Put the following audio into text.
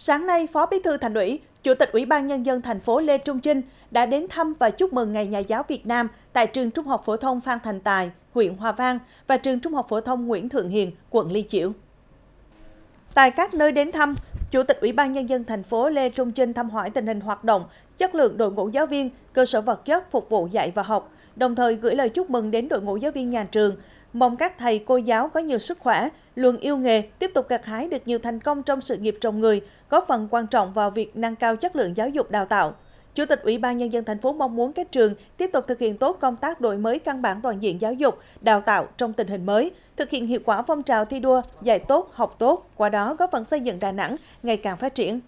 Sáng nay, Phó Bí thư Thành ủy, Chủ tịch Ủy ban Nhân dân thành phố Lê Trung Trinh đã đến thăm và chúc mừng Ngày Nhà giáo Việt Nam tại trường Trung học Phổ thông Phan Thành Tài, huyện Hòa Vang và trường Trung học Phổ thông Nguyễn Thượng Hiền, quận Liên Chiểu. Tại các nơi đến thăm, Chủ tịch Ủy ban Nhân dân thành phố Lê Trung Trinh thăm hỏi tình hình hoạt động, chất lượng đội ngũ giáo viên, cơ sở vật chất phục vụ dạy và học, đồng thời gửi lời chúc mừng đến đội ngũ giáo viên nhà trường, Mong các thầy, cô giáo có nhiều sức khỏe, luôn yêu nghề, tiếp tục gặt hái được nhiều thành công trong sự nghiệp trồng người, góp phần quan trọng vào việc nâng cao chất lượng giáo dục đào tạo. Chủ tịch Ủy ban Nhân dân thành phố mong muốn các trường tiếp tục thực hiện tốt công tác đổi mới căn bản toàn diện giáo dục, đào tạo trong tình hình mới, thực hiện hiệu quả phong trào thi đua, dạy tốt, học tốt, qua đó góp phần xây dựng Đà Nẵng ngày càng phát triển.